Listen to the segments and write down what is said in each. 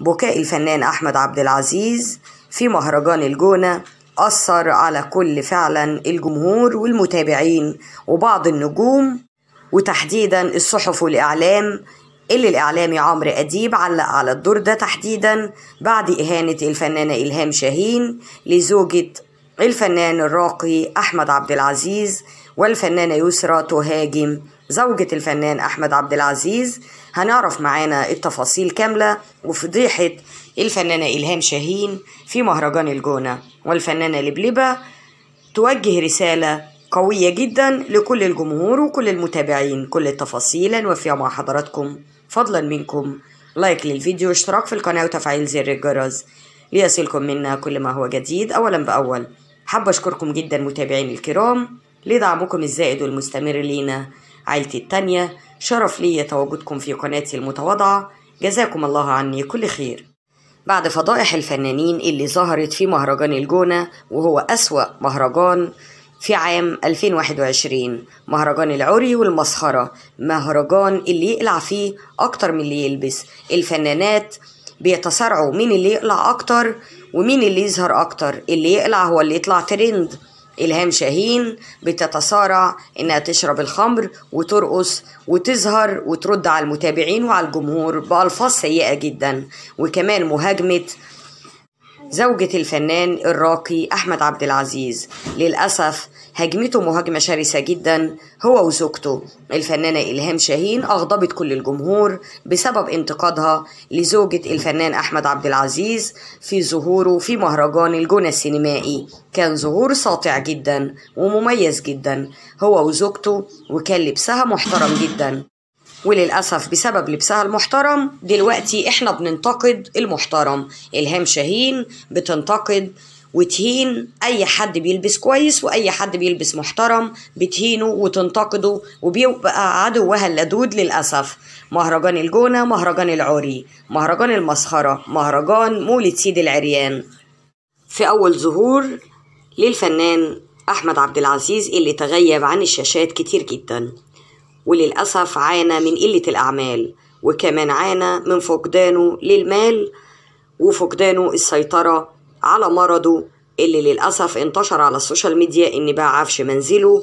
بكاء الفنان أحمد عبد العزيز في مهرجان الجونة أثر على كل فعلا الجمهور والمتابعين وبعض النجوم وتحديدا الصحف والإعلام اللي الإعلامي عمرو أديب علق على الدور ده تحديدا بعد إهانة الفنانة إلهام شاهين لزوجة الفنان الراقي أحمد عبد العزيز والفنانة يسرى تهاجم زوجة الفنان أحمد عبد العزيز هنعرف معانا التفاصيل كاملة وفضيحة الفنانة إلهام شاهين في مهرجان الجونة والفنانة لبلبة توجه رسالة قوية جدا لكل الجمهور وكل المتابعين كل التفاصيل هنوفيها مع حضراتكم فضلا منكم لايك للفيديو واشتراك في القناة وتفعيل زر الجرس ليصلكم منا كل ما هو جديد أولا بأول حابة أشكركم جدا متابعيني الكرام لدعمكم الزائد والمستمر لينا عائلتي التانية شرف لي تواجدكم في قناتي المتواضعة جزاكم الله عني كل خير بعد فضائح الفنانين اللي ظهرت في مهرجان الجونة وهو أسوأ مهرجان في عام 2021 مهرجان العري والمسخرة مهرجان اللي يقلع فيه أكتر من اللي يلبس الفنانات بيتسارعوا مين اللي يقلع أكتر ومين اللي يظهر اكتر اللي يقلع هو اللي يطلع ترند إلهام شاهين بتتصارع إنها تشرب الخمر وترقص وتظهر وترد على المتابعين وعلى الجمهور بألفاظ سيئة جدا وكمان مهاجمة زوجة الفنان الراقي أحمد عبد العزيز للأسف هجمته مهاجمة شرسة جدا هو وزوجته الفنانة إلهام شاهين أغضبت كل الجمهور بسبب انتقادها لزوجة الفنان أحمد عبد العزيز في ظهوره في مهرجان الجونة السينمائي كان ظهور ساطع جدا ومميز جدا هو وزوجته وكان لبسها محترم جدا وللأسف بسبب لبسها المحترم دلوقتي احنا بننتقد المحترم إلهام شاهين بتنتقد وتهين اي حد بيلبس كويس واي حد بيلبس محترم بتهينه وتنتقده وبيبقى عدوها اللدود للاسف مهرجان الجونه مهرجان العري مهرجان المسخره مهرجان مولد سيد العريان في اول ظهور للفنان احمد عبد العزيز اللي تغيب عن الشاشات كتير جدا وللأسف عانى من قلة الأعمال وكمان عانى من فقدانه للمال وفقدانه السيطرة على مرضه اللي للأسف انتشر على السوشيال ميديا إن باع عفش منزله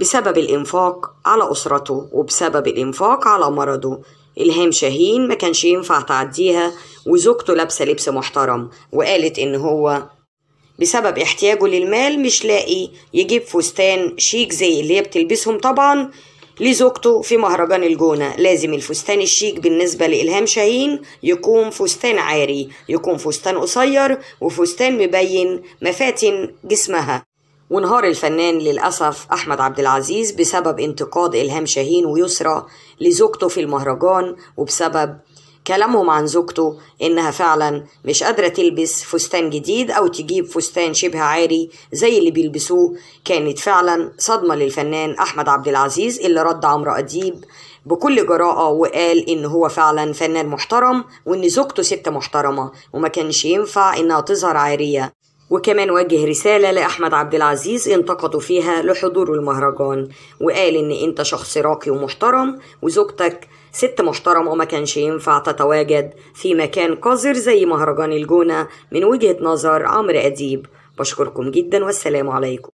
بسبب الإنفاق على أسرته وبسبب الإنفاق على مرضه إلهام شاهين ما كانش ينفع تعديها وزوجته لابسة لبس محترم وقالت إن هو بسبب احتياجه للمال مش لاقي يجيب فستان شيك زي اللي هي بتلبسهم طبعا لزوجته في مهرجان الجونة لازم الفستان الشيك بالنسبة لإلهام شاهين يكون فستان عاري يكون فستان قصير وفستان مبين مفاتن جسمها وانهار الفنان للأسف أحمد عبد العزيز بسبب انتقاد إلهام شاهين ويسرى لزوجته في المهرجان وبسبب كلامه مع زوجته إنها فعلا مش قادرة تلبس فستان جديد أو تجيب فستان شبه عاري زي اللي بيلبسوه كانت فعلا صدمة للفنان أحمد عبد العزيز اللي رد عمرو أديب بكل جراءة وقال إن هو فعلا فنان محترم وإن زوجته ست محترمة وما كانش ينفع إنها تظهر عارية وكمان وجه رسالة لأحمد عبد العزيز انتقده فيها لحضور المهرجان وقال إن أنت شخص راقي ومحترم وزوجتك ست محترمة وما كانش ينفع تتواجد في مكان قذر زي مهرجان الجونة من وجهة نظر عمرو أديب بشكركم جدا والسلام عليكم